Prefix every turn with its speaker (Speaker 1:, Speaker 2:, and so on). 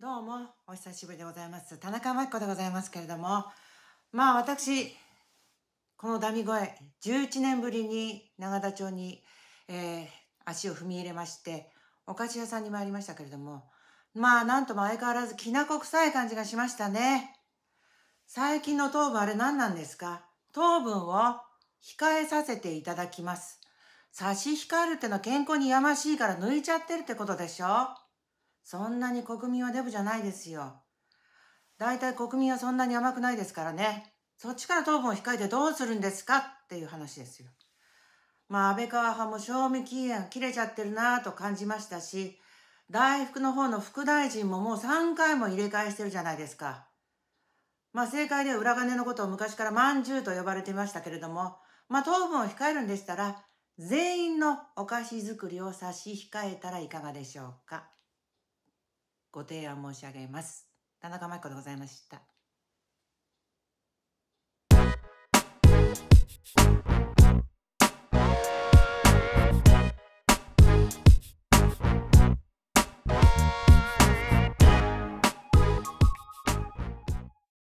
Speaker 1: どうも、お久しぶりでございます。田中真紀子でございますけれども、まあ私、このダミ声、11年ぶりに永田町に、えー、足を踏み入れまして、お菓子屋さんに参りましたけれども、まあなんとも相変わらずきなこ臭い感じがしましたね。最近の糖分あれ何なんですか糖分を控えさせていただきます。差し控えるってのは健康にやましいから抜いちゃってるってことでしょそんなに国民はデブじゃないですよ。大体国民はそんなに甘くないですからね。そっちから糖分を控えてどうするんですかっていう話ですよ。まあ、安倍川派も賞味期限切れちゃってるなぁと感じましたし、大福の方の副大臣ももう3回も入れ替えしてるじゃないですか。まあ、正解で裏金のことを昔からまんじゅうと呼ばれてましたけれども、まあ、糖分を控えるんでしたら、全員のお菓子作りを差し控えたらいかがでしょうか。ご提案申し上げます。田中真紀子でございました。